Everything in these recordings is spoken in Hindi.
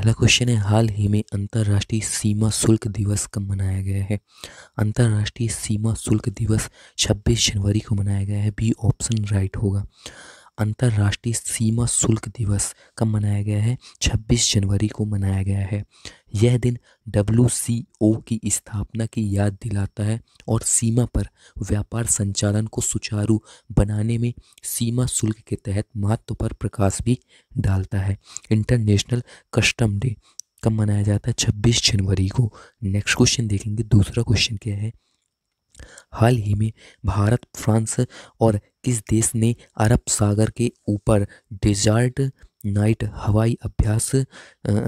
पहला क्वेश्चन है हाल ही में अंतर्राष्ट्रीय सीमा शुल्क दिवस कब मनाया गया है अंतर्राष्ट्रीय सीमा शुल्क दिवस 26 जनवरी को मनाया गया है बी ऑप्शन राइट होगा अंतर्राष्ट्रीय सीमा शुल्क दिवस कब मनाया गया है 26 जनवरी को मनाया गया है यह दिन डब्ल्यू की स्थापना की याद दिलाता है और सीमा पर व्यापार संचालन को सुचारू बनाने में सीमा शुल्क के तहत महत्व पर प्रकाश भी डालता है इंटरनेशनल कस्टम डे कब मनाया जाता है 26 जनवरी को नेक्स्ट क्वेश्चन देखेंगे दूसरा क्वेश्चन क्या है हाल ही में भारत फ्रांस और किस देश ने अरब सागर के ऊपर डिजार्ट नाइट हवाई अभ्यास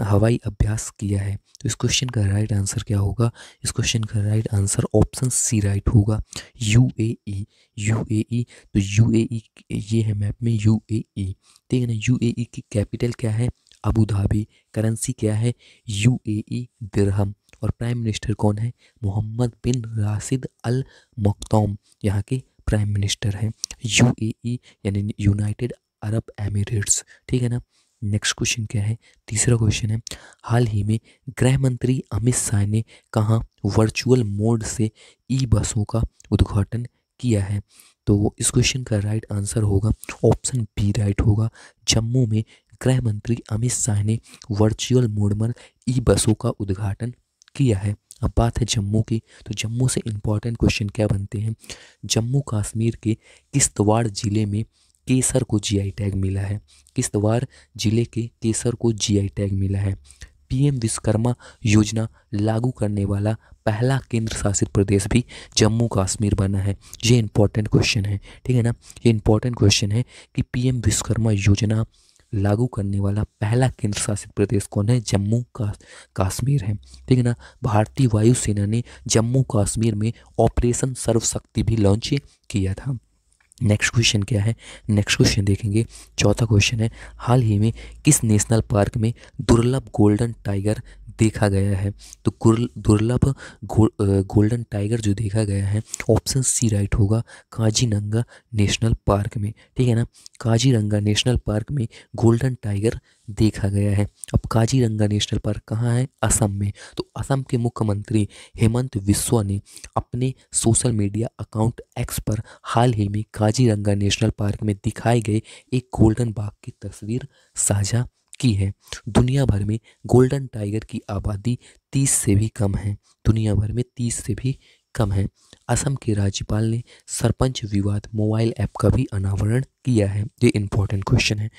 हवाई अभ्यास किया है तो इस क्वेश्चन का राइट आंसर क्या होगा इस क्वेश्चन का right answer option C right होगा U A E U A तो यू ए ई ये है मैप में यू ए ई ठीक है ना यू ए e की कैपिटल क्या है अबू धाबी करेंसी क्या है यू ए ई दिरहम और प्राइम मिनिस्टर कौन है मोहम्मद बिन राशिद अल मकतोम यहाँ के प्राइम मिनिस्टर हैं यूएई e, यानी यूनाइटेड अरब एमिरेट्स ठीक है ना नेक्स्ट क्वेश्चन क्या है तीसरा क्वेश्चन है हाल ही में गृह मंत्री अमित शाह ने कहा वर्चुअल मोड से ई बसों का उद्घाटन किया है तो इस क्वेश्चन का राइट आंसर होगा ऑप्शन बी राइट होगा जम्मू में गृह मंत्री अमित शाह ने वर्चुअल मोड पर ई बसों का उद्घाटन किया है अब बात है जम्मू की तो जम्मू से इम्पॉर्टेंट क्वेश्चन क्या बनते हैं जम्मू कश्मीर के किश्तवाड़ ज़िले में केसर को जीआई टैग मिला है किश्तवाड़ ज़िले के केसर को जीआई टैग मिला है पीएम विश्वकर्मा योजना लागू करने वाला पहला केंद्र शासित प्रदेश भी जम्मू कश्मीर बना है ये इम्पॉर्टेंट क्वेश्चन है ठीक है ना ये इम्पॉर्टेंट क्वेश्चन है कि एम विश्वकर्मा योजना लागू करने वाला पहला केंद्र शासित प्रदेश कौन है जम्मू का काश्मीर है ठीक है ना भारतीय वायुसेना ने जम्मू काश्मीर में ऑपरेशन सर्वशक्ति भी लॉन्च किया था नेक्स्ट क्वेश्चन क्या है नेक्स्ट क्वेश्चन देखेंगे चौथा क्वेश्चन है हाल ही में किस नेशनल पार्क में दुर्लभ गोल्डन टाइगर देखा गया है तो दुर्लभ गोल्डन टाइगर जो देखा गया है ऑप्शन सी राइट होगा काजीरंगा नेशनल पार्क में ठीक है ना काजीरंगा नेशनल पार्क में गोल्डन टाइगर देखा गया है अब काजीरंगा नेशनल पार्क कहाँ है असम में तो असम के मुख्यमंत्री हेमंत विश्वा ने अपने सोशल मीडिया अकाउंट एक्स पर हाल ही में काजीरंगा नेशनल पार्क में दिखाए गए एक गोल्डन बाघ की तस्वीर साझा की है दुनिया भर में गोल्डन टाइगर की आबादी तीस से भी कम है दुनिया भर में तीस से भी कम है असम के राज्यपाल ने सरपंच विवाद मोबाइल ऐप का भी अनावरण किया है ये इंपॉर्टेंट क्वेश्चन है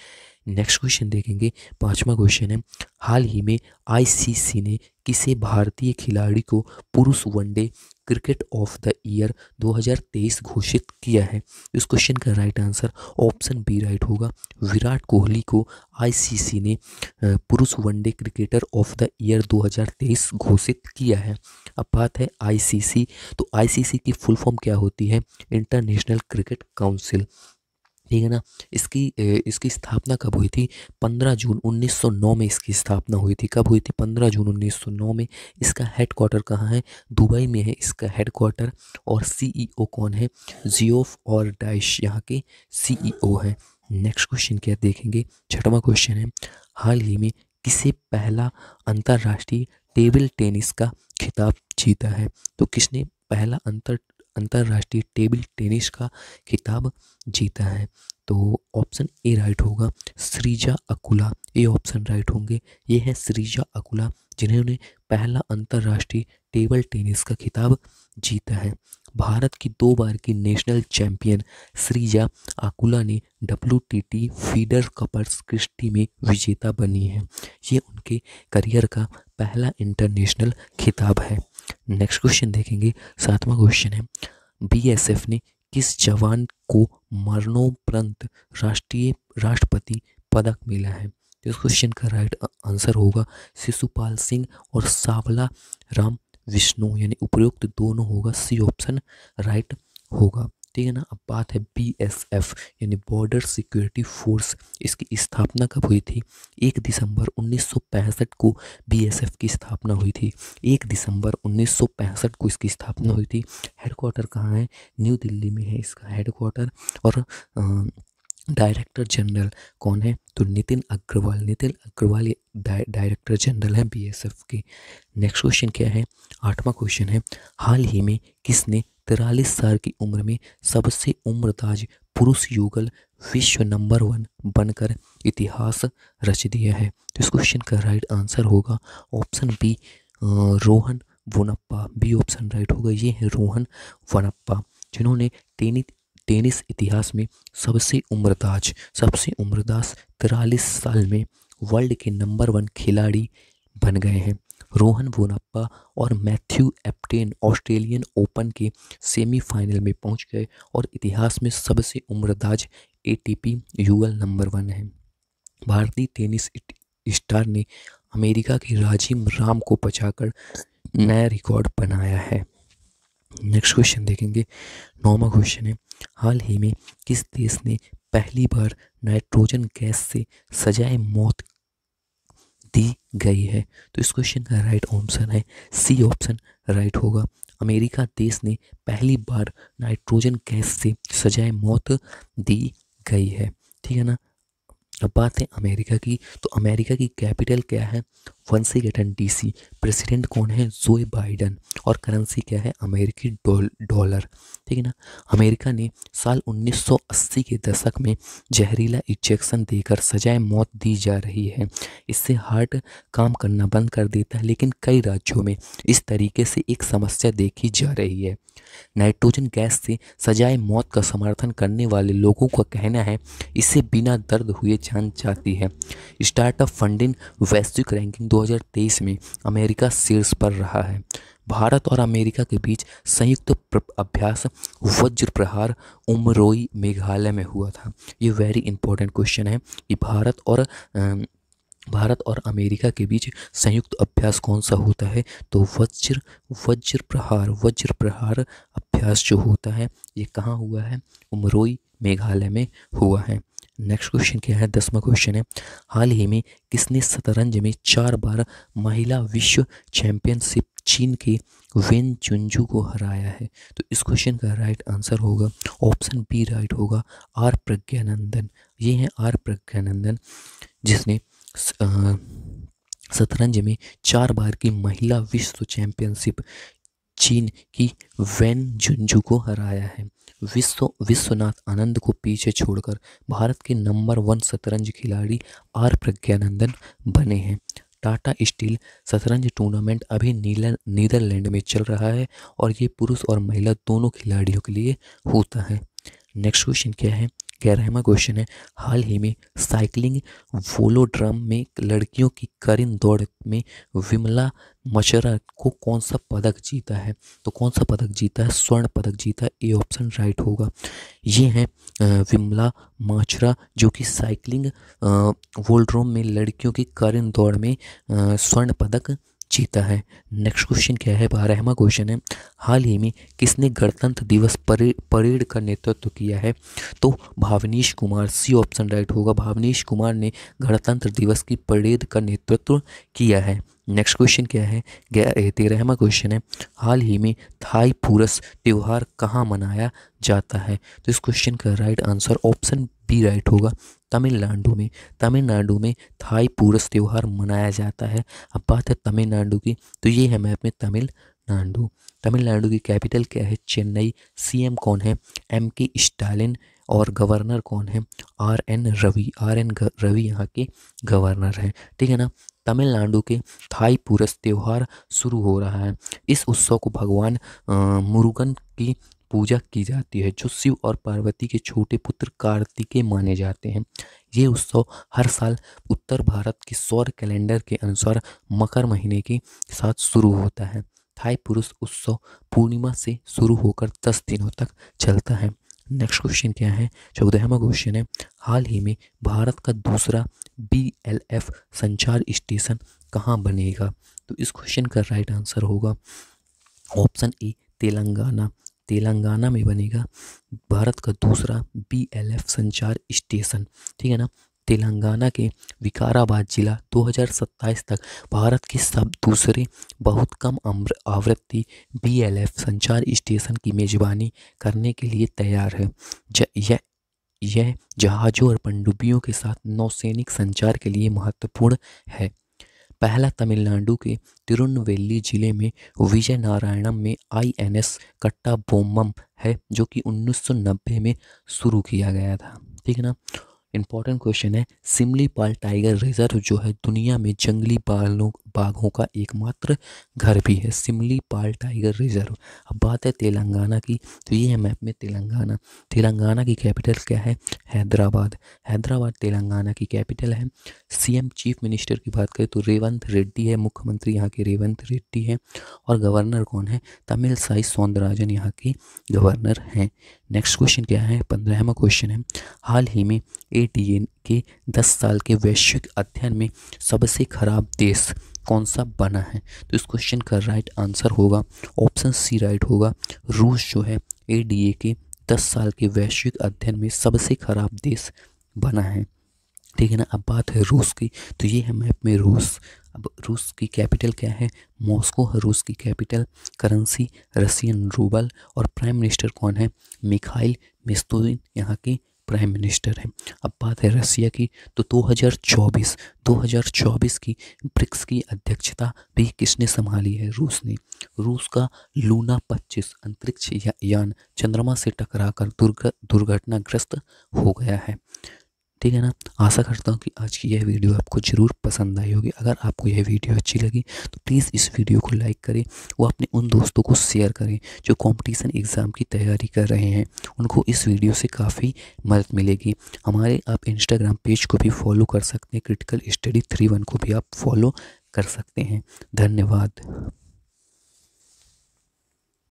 नेक्स्ट क्वेश्चन देखेंगे पांचवा क्वेश्चन है हाल ही में आईसीसी ने किसे भारतीय खिलाड़ी को पुरुष one day cricket of the year 2023 घोषित किया है इस क्वेश्चन का right answer option B right होगा विराट कोहली को आईसीसी ने पुरुष one day cricketer of the year 2023 घोषित किया है अब बात है आईसीसी तो आईसीसी की फुल फॉर्म क्या होती है इंटरनेशनल क्रिकेट काउंसिल ठीक है ना इसकी इसकी स्थापना कब हुई थी 15 जून 1909 में इसकी स्थापना हुई थी कब हुई थी 15 जून 1909 में इसका हेड क्वार्टर कहाँ है दुबई में है इसका हेड क्वार्टर और सीईओ e कौन है जियोफ और डाइश यहाँ के सीईओ है नेक्स्ट क्वेश्चन क्या देखेंगे छठवा क्वेश्चन है हाल ही में किसे पहला अंतर्राष्ट्रीय टेबल टेनिस का खिताब जीता है तो किसने पहला अंतर अंतर्राष्ट्रीय टेबल टेनिस का खिताब जीता है तो ऑप्शन ए राइट होगा श्रीजा अकुला ये ऑप्शन राइट होंगे ये है श्रीजा अकुला जिन्होंने पहला अंतर्राष्ट्रीय टेबल टेनिस का खिताब जीता है भारत की दो बार की नेशनल चैंपियन श्रीजा आकुला ने डब्ल्यू फीडर कपर्स कृष्टि में विजेता बनी है ये उनके करियर का पहला इंटरनेशनल खिताब है नेक्स्ट क्वेश्चन देखेंगे सातवां क्वेश्चन है बीएसएफ ने किस जवान को मरणोपरांत राष्ट्रीय राष्ट्रपति पदक मिला है तो इस क्वेश्चन का राइट आंसर होगा शिशुपाल सिंह और सावला राम विष्णु यानी उपयुक्त दोनों होगा सी ऑप्शन राइट होगा ठीक है ना अब बात है बी एस एफ यानी बॉर्डर सिक्योरिटी फोर्स इसकी स्थापना कब हुई थी एक दिसंबर 1965 को बी एस एफ की स्थापना हुई थी एक दिसंबर 1965 को इसकी स्थापना हुई थी हेडक्वार्टर कहाँ है न्यू दिल्ली में है इसका हेडक्वार्टर और आ, डायरेक्टर जनरल कौन है तो नितिन अग्रवाल नितिन अग्रवाल ये डायरेक्टर जनरल हैं बीएसएफ के नेक्स्ट क्वेश्चन क्या है आठवां क्वेश्चन है हाल ही में किसने तिरालीस साल की उम्र में सबसे उम्रताज पुरुष युगल विश्व नंबर वन बनकर इतिहास रच दिया है तो इस क्वेश्चन का राइट आंसर होगा ऑप्शन बी रोहन वनप्पा बी ऑप्शन राइट होगा ये है रोहन वनप्पा जिन्होंने टेनिस टेनिस इतिहास में सबसे उम्रदाज सबसे उम्रदास तिरालीस साल में वर्ल्ड के नंबर वन खिलाड़ी बन गए हैं रोहन बोनप्पा और मैथ्यू एप्टेन ऑस्ट्रेलियन ओपन के सेमीफाइनल में पहुंच गए और इतिहास में सबसे उम्रदाज एटीपी यूएल नंबर वन है भारतीय टेनिस स्टार ने अमेरिका के राजीव राम को बचाकर नया रिकॉर्ड बनाया है नेक्स्ट क्वेश्चन देखेंगे नौवा क्वेश्चन है हाल ही में किस देश ने पहली बार नाइट्रोजन गैस से सजाए मौत दी गई है तो इस क्वेश्चन का राइट ऑप्शन है सी ऑप्शन राइट होगा अमेरिका देश ने पहली बार नाइट्रोजन गैस से सजाए मौत दी गई है ठीक है ना अब बात है अमेरिका की तो अमेरिका की कैपिटल क्या है वंस अगेन डीसी प्रेसिडेंट कौन है जो बाइडन और करेंसी क्या है अमेरिकी डॉलर ठीक है ना अमेरिका ने साल 1980 के दशक में जहरीला इंजेक्शन देकर सजाए मौत दी जा रही है इससे हार्ट काम करना बंद कर देता है लेकिन कई राज्यों में इस तरीके से एक समस्या देखी जा रही है नाइट्रोजन गैस से सजाए मौत का समर्थन करने वाले लोगों का कहना है इससे बिना दर्द हुए जान जाती है स्टार्टअप फंडिंग वैश्विक रैंकिंग 2023 में अमेरिका शीर्ष पर रहा है भारत और अमेरिका के बीच संयुक्त अभ्यास वज्र प्रहार उमरोई मेघालय में हुआ था ये वेरी इंपॉर्टेंट क्वेश्चन है कि भारत और भारत और अमेरिका के बीच संयुक्त अभ्यास कौन सा होता है तो वज्र वज्र प्रहार वज्र प्रहार अभ्यास जो होता है ये कहाँ हुआ है उमरोई मेघालय में हुआ है नेक्स्ट क्वेश्चन क्या है दसवा क्वेश्चन है हाल ही में किसने शतरंज में चार बार महिला विश्व चैंपियनशिप चीन के वेन चुंजू को हराया है तो इस क्वेश्चन का राइट आंसर होगा ऑप्शन बी राइट होगा आर प्रज्ञानंदन ये हैं आर प्रज्ञानंदन जिसने शतरंज में चार बार की महिला विश्व चैंपियनशिप चीन की वैन झुंझू को हराया है विश्व विश्वनाथ आनंद को पीछे छोड़कर भारत के नंबर वन शतरंज खिलाड़ी आर प्रज्ञानंदन बने हैं टाटा स्टील शतरंज टूर्नामेंट अभी नीदरलैंड में चल रहा है और ये पुरुष और महिला दोनों खिलाड़ियों के लिए होता है नेक्स्ट क्वेश्चन क्या है ग्यारहवा क्वेश्चन है हाल ही में साइकिलिंग वोलोड्रम में लड़कियों की करिन दौड़ में विमला मशरा को कौन सा पदक जीता है तो कौन सा पदक जीता है स्वर्ण पदक जीता है ए ऑप्शन राइट होगा ये हैं विमला माछरा जो कि साइकिलिंग वोल्ड्रोम में लड़कियों की करिन दौड़ में स्वर्ण पदक जीता है नेक्स्ट क्वेश्चन क्या है बारहवा क्वेश्चन है हाल ही में किसने गणतंत्र दिवस परे, परेड का नेतृत्व किया है तो Bhavnish Kumar C option right होगा भावनीश कुमार ने गणतंत्र दिवस की परेड का नेतृत्व किया है नेक्स्ट क्वेश्चन क्या है तेरहवा क्वेश्चन है हाल ही में थाई पुरस त्यौहार कहाँ मनाया जाता है तो इस क्वेश्चन का right answer option B right होगा तमिलनाडु में तमिलनाडु में थाई पूरस त्यौहार मनाया जाता है अब बात है तमिलनाडु की तो ये है मैप में तमिलनाडु तमिलनाडु की कैपिटल क्या है चेन्नई सीएम कौन है एम के स्टालिन और गवर्नर कौन है आर एन रवि आर एन रवि यहाँ के गवर्नर हैं ठीक है ना तमिलनाडु के थाई पूरस त्यौहार शुरू हो रहा है इस उत्सव को भगवान मुरुगन की पूजा की जाती है जो शिव और पार्वती के छोटे पुत्र कार्तिकेय माने जाते हैं ये उत्सव हर साल उत्तर भारत के सौर कैलेंडर के अनुसार मकर महीने के साथ शुरू होता है थाई पुरुष उत्सव पूर्णिमा से शुरू होकर दस दिनों तक चलता है नेक्स्ट क्वेश्चन क्या है चौदहवा क्वेश्चन है हाल ही में भारत का दूसरा बी एल एफ संचार स्टेशन कहाँ बनेगा तो इस क्वेश्चन का राइट आंसर होगा ऑप्शन ए तेलंगाना तेलंगाना में बनेगा भारत का दूसरा बीएलएफ संचार स्टेशन ठीक है ना तेलंगाना के विकाराबाद जिला 2027 तक भारत के सब दूसरे बहुत कम आवृत्ति बीएलएफ संचार स्टेशन की मेजबानी करने के लिए तैयार है यह यह जहाज़ों और पनडुब्बियों के साथ नौसैनिक संचार के लिए महत्वपूर्ण है पहला तमिलनाडु के तिरुनवेली जिले में विजय नारायणम में आई एन एस कट्टा बोमम है जो कि 1990 में शुरू किया गया था ठीक है ना इम्पॉर्टेंट क्वेश्चन है सिमलीपाल टाइगर रिजर्व जो है दुनिया में जंगली बालों बाघों का एकमात्र घर भी है सिमली पाल टाइगर रिजर्व अब बात है तेलंगाना की तो ये है मैप में तेलंगाना तेलंगाना की कैपिटल क्या है हैदराबाद हैदराबाद तेलंगाना की कैपिटल है सीएम चीफ मिनिस्टर की बात करें तो रेवंत रेड्डी है मुख्यमंत्री यहाँ के रेवंत रेड्डी है और गवर्नर कौन है तमिल साई सौंदराजन यहाँ के गवर्नर हैं नेक्स्ट क्वेश्चन क्या है पंद्रहवा क्वेश्चन है हाल ही में ए एन के 10 साल के वैश्विक अध्ययन में सबसे खराब देश कौन सा बना है तो इस क्वेश्चन का राइट आंसर होगा ऑप्शन सी राइट होगा रूस जो है एडीए के 10 साल के वैश्विक अध्ययन में सबसे खराब देश बना है ठीक है ना अब बात है रूस की तो ये है मैप में रूस अब रूस की कैपिटल क्या है मॉस्को है रूस की कैपिटल करेंसी रसियन रूबल और प्राइम मिनिस्टर कौन है मिखाइल मिस्तुदिन यहाँ के प्राइम मिनिस्टर हैं अब बात है रसिया की तो 2024 2024 की ब्रिक्स की अध्यक्षता भी किसने संभाली है रूस ने रूस का लूना 25 अंतरिक्ष यान चंद्रमा से टकराकर दुर्घटनाग्रस्त हो गया है ठीक है ना आशा करता हूँ कि आज की यह वीडियो आपको ज़रूर पसंद आई होगी अगर आपको यह वीडियो अच्छी लगी तो प्लीज़ इस वीडियो को लाइक करें वो अपने उन दोस्तों को शेयर करें जो कॉम्पिटिशन एग्ज़ाम की तैयारी कर रहे हैं उनको इस वीडियो से काफ़ी मदद मिलेगी हमारे आप इंस्टाग्राम पेज को भी फॉलो कर सकते हैं क्रिटिकल स्टडी थ्री वन को भी आप फॉलो कर सकते हैं धन्यवाद